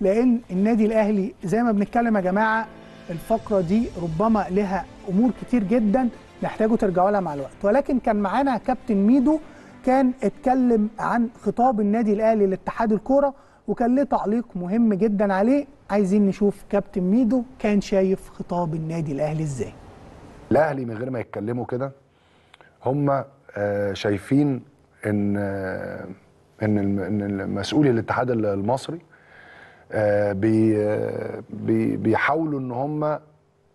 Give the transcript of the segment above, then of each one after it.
لان النادي الاهلي زي ما بنتكلم يا جماعه الفقره دي ربما لها امور كتير جدا نحتاجوا ترجعوا لها مع الوقت ولكن كان معانا كابتن ميدو كان اتكلم عن خطاب النادي الاهلي لاتحاد الكوره وكان له تعليق مهم جدا عليه عايزين نشوف كابتن ميدو كان شايف خطاب النادي الاهلي ازاي الاهلي من غير ما يتكلموا كده هم آه، شايفين ان آه، ان ان مسؤولي الاتحاد المصري آه، آه، بيحاولوا ان هم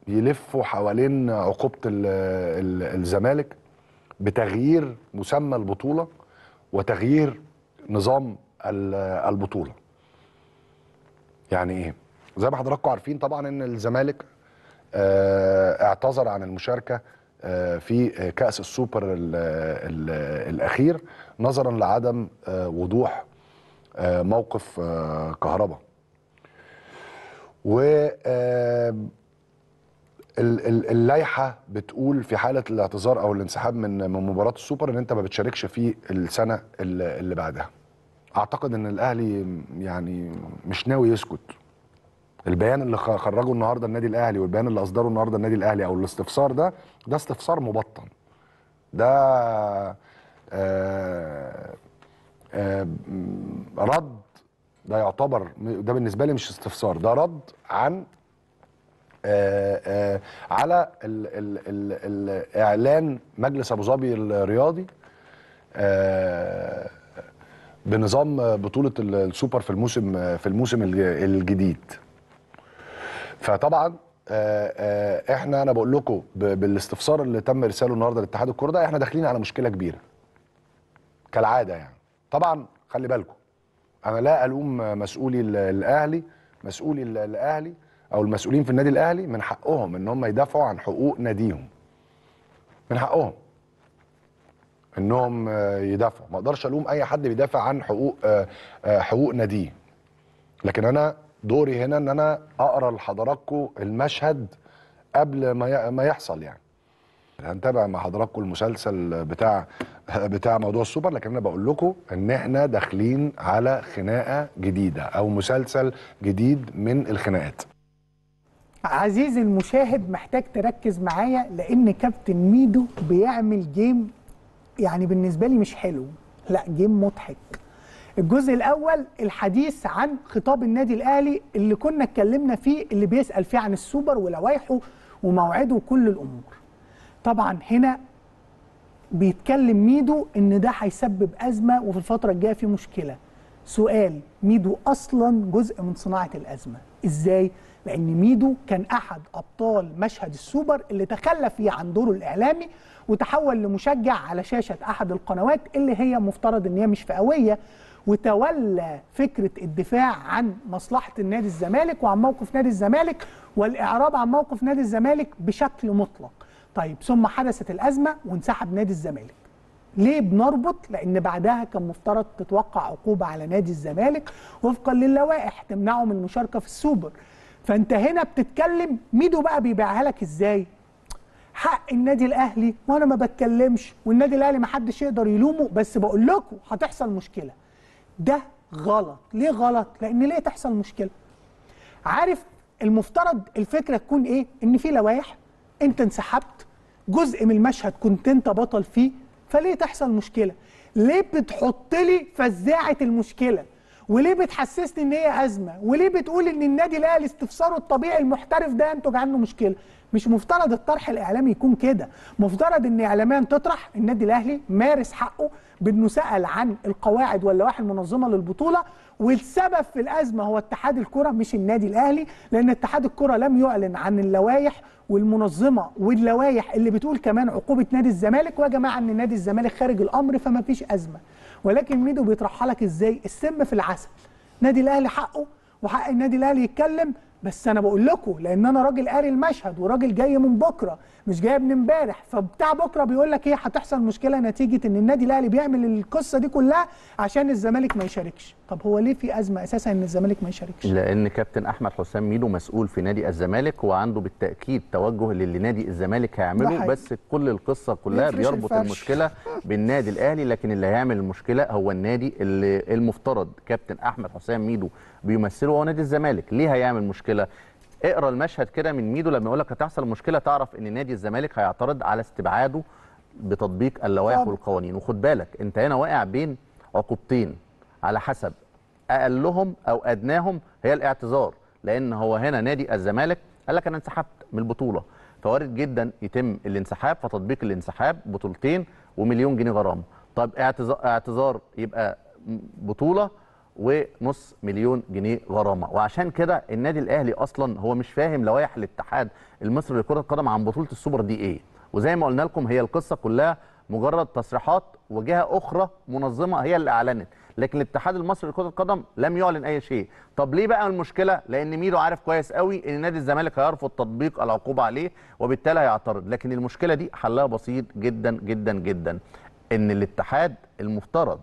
يلفوا حوالين عقوبه الزمالك بتغيير مسمى البطوله وتغيير نظام البطوله يعني ايه زي ما حضراتكم عارفين طبعا ان الزمالك آه، اعتذر عن المشاركه في كاس السوبر الاخير نظرا لعدم وضوح موقف كهرباء و اللائحه بتقول في حاله الاعتذار او الانسحاب من من مباراه السوبر ان انت ما بتشاركش في السنه اللي بعدها اعتقد ان الاهلي يعني مش ناوي يسكت البيان اللي خرجه النهارده النادي الاهلي والبيان اللي اصدره النهارده النادي الاهلي او الاستفسار ده ده استفسار مبطن ده آآ آه، آآ آه، رد ده يعتبر ده بالنسبه لي مش استفسار ده رد عن آآ آه، آآ آه، على ال ال ال ال اعلان مجلس ابو ظبي الرياضي آه، بنظام بطوله السوبر في الموسم في الموسم الجديد فطبعا احنا انا بقول لكم بالاستفسار اللي تم ارساله النهارده لاتحاد الكره ده احنا داخلين على مشكله كبيره كالعاده يعني طبعا خلي بالكم انا لا الوم مسؤولي الاهلي مسؤولي الاهلي او المسؤولين في النادي الاهلي من حقهم ان هم يدافعوا عن حقوق ناديهم من حقهم انهم آه، يدافعوا ما اقدرش الوم اي حد بيدافع عن حقوق آه، آه، حقوق ناديه لكن انا دوري هنا ان انا اقرا لحضراتكم المشهد قبل ما ما يحصل يعني هنتابع مع حضراتكم المسلسل بتاع بتاع موضوع السوبر لكن انا بقول لكم ان احنا داخلين على خناقه جديده او مسلسل جديد من الخناقات عزيزي المشاهد محتاج تركز معايا لان كابتن ميدو بيعمل جيم يعني بالنسبه لي مش حلو لا جيم مضحك الجزء الاول الحديث عن خطاب النادي الاهلي اللي كنا اتكلمنا فيه اللي بيسال فيه عن السوبر ولوائحه وموعده وكل الامور طبعا هنا بيتكلم ميدو ان ده هيسبب ازمه وفي الفتره الجايه في مشكله سؤال ميدو اصلا جزء من صناعه الازمه ازاي لان ميدو كان احد ابطال مشهد السوبر اللي تخلى فيه عن دوره الاعلامي وتحول لمشجع على شاشه احد القنوات اللي هي مفترض ان هي مش فئويه وتولى فكره الدفاع عن مصلحه النادي الزمالك وعن موقف نادي الزمالك والاعراب عن موقف نادي الزمالك بشكل مطلق طيب ثم حدثت الازمه وانسحب نادي الزمالك ليه بنربط؟ لأن بعدها كان مفترض تتوقع عقوبة على نادي الزمالك وفقا للوائح تمنعه من المشاركة في السوبر. فأنت هنا بتتكلم ميدو بقى بيبيعها لك إزاي؟ حق النادي الأهلي وأنا ما بتكلمش والنادي الأهلي ما حدش يقدر يلومه بس بقول لكم هتحصل مشكلة. ده غلط، ليه غلط؟ لأن ليه تحصل مشكلة؟ عارف المفترض الفكرة تكون إيه؟ إن في لوائح انت انسحبت جزء من المشهد كنت انت بطل فيه فليه تحصل مشكله ليه بتحط لي فزاعه المشكله وليه بتحسسني ان هي ازمه وليه بتقول ان النادي الاهلي استفساره الطبيعي المحترف ده ينتج عنه مشكله مش مفترض الطرح الاعلامي يكون كده مفترض ان اعلاميا تطرح النادي الاهلي مارس حقه بانه سال عن القواعد واللوائح المنظمه للبطوله والسبب في الازمه هو اتحاد الكره مش النادي الاهلي لان اتحاد الكره لم يعلن عن اللوائح والمنظمه واللوائح اللي بتقول كمان عقوبه نادي الزمالك ويا جماعه ان نادي الزمالك خارج الامر فما فيش ازمه ولكن ميدو بيطرحها لك ازاي السم في العسل نادي الاهلي حقه وحق النادي الاهلي يتكلم بس انا بقول لكم لان انا راجل قاري المشهد وراجل جاي من بكره مش جايه من امبارح فبتاع بكره بيقول لك ايه هتحصل مشكله نتيجه ان النادي الاهلي بيعمل القصه دي كلها عشان الزمالك ما يشاركش طب هو ليه في ازمه اساسا ان الزمالك ما يشاركش لان كابتن احمد حسام ميدو مسؤول في نادي الزمالك وعنده بالتاكيد توجه للي نادي الزمالك هيعمله بس كل القصه كلها بيربط الفرش. المشكله بالنادي الاهلي لكن اللي هيعمل المشكله هو النادي اللي المفترض كابتن احمد حسام ميدو بيمثله هو نادي الزمالك ليه هيعمل مشكله اقرا المشهد كده من ميدو لما يقول لك هتحصل مشكله تعرف ان نادي الزمالك هيعترض على استبعاده بتطبيق اللوائح والقوانين وخد بالك انت هنا واقع بين عقوبتين على حسب اقلهم او ادناهم هي الاعتذار لان هو هنا نادي الزمالك قال لك انا انسحبت من البطوله فوارد جدا يتم الانسحاب فتطبيق الانسحاب بطولتين ومليون جنيه غرامه طب اعتذار يبقى بطوله ونص مليون جنيه غرامه وعشان كده النادي الاهلي اصلا هو مش فاهم لوائح الاتحاد المصري لكره القدم عن بطوله السوبر دي ايه وزي ما قلنا لكم هي القصه كلها مجرد تصريحات وجهه اخرى منظمه هي اللي اعلنت لكن الاتحاد المصري لكره القدم لم يعلن اي شيء طب ليه بقى المشكله لان ميدو عارف كويس قوي ان نادي الزمالك هيرفض تطبيق العقوبه عليه وبالتالي هيعترض لكن المشكله دي حلها بسيط جدا جدا جدا ان الاتحاد المفترض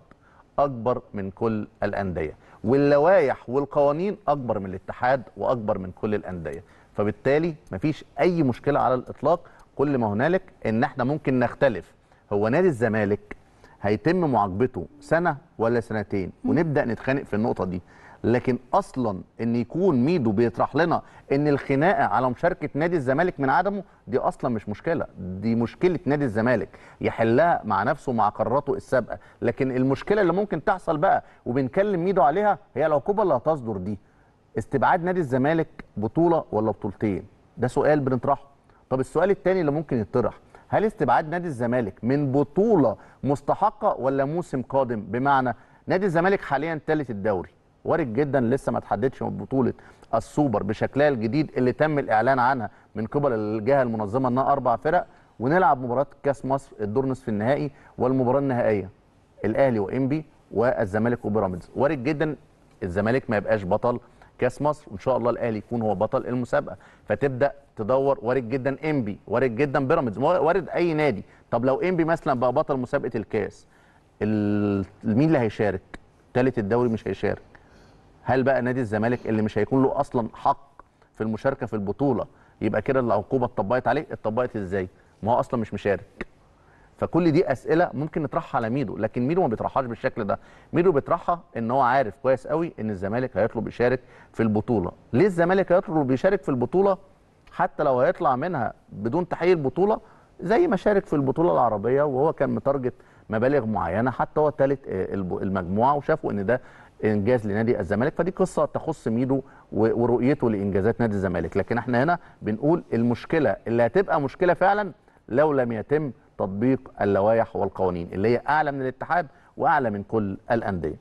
اكبر من كل الانديه واللوائح والقوانين اكبر من الاتحاد واكبر من كل الانديه فبالتالي مفيش اي مشكله على الاطلاق كل ما هنالك ان احنا ممكن نختلف هو نادي الزمالك هيتم معاقبته سنه ولا سنتين ونبدا نتخانق في النقطه دي لكن اصلا ان يكون ميدو بيطرح لنا ان الخناقه على مشاركه نادي الزمالك من عدمه دي اصلا مش مشكله دي مشكله نادي الزمالك يحلها مع نفسه مع قراراته السابقه لكن المشكله اللي ممكن تحصل بقى وبنكلم ميدو عليها هي العقوبه اللي هتصدر دي استبعاد نادي الزمالك بطوله ولا بطولتين ده سؤال بنطرحه طب السؤال الثاني اللي ممكن يطرح هل استبعاد نادي الزمالك من بطوله مستحقه ولا موسم قادم بمعنى نادي الزمالك حاليا ثالث الدوري وارد جدا لسه ما تحددش بطوله السوبر بشكلها الجديد اللي تم الاعلان عنها من قبل الجهه المنظمه انها اربع فرق ونلعب مباراه كاس مصر الدور نصف النهائي والمباراه النهائيه الاهلي وانبي والزمالك وبيراميدز وارد جدا الزمالك ما يبقاش بطل كاس مصر وان شاء الله الاهلي يكون هو بطل المسابقه فتبدا تدور وارد جدا انبي وارد جدا بيراميدز وارد اي نادي طب لو انبي مثلا بقى بطل مسابقه الكاس مين اللي هيشارك ثالث الدوري مش هيشارك هل بقى نادي الزمالك اللي مش هيكون له اصلا حق في المشاركه في البطوله يبقى كده العقوبه اتطبقت عليه اتطبقت ازاي ما هو اصلا مش مشارك فكل دي اسئله ممكن نطرحها على ميدو لكن ميدو ما بيطرحهاش بالشكل ده ميدو بيطرحها ان هو عارف كويس قوي ان الزمالك هيطلب يشارك في البطوله ليه الزمالك هيطلب يشارك في البطوله حتى لو هيطلع منها بدون تحقيق البطوله زي ما شارك في البطوله العربيه وهو كان متارجت مبالغ معينه حتى هو ثالث آه، المجموعه وشافوا ان ده انجاز لنادي الزمالك فدي قصه تخص ميدو ورؤيته لانجازات نادي الزمالك لكن احنا هنا بنقول المشكله اللي هتبقى مشكله فعلا لو لم يتم تطبيق اللوائح والقوانين اللي هي اعلى من الاتحاد واعلى من كل الانديه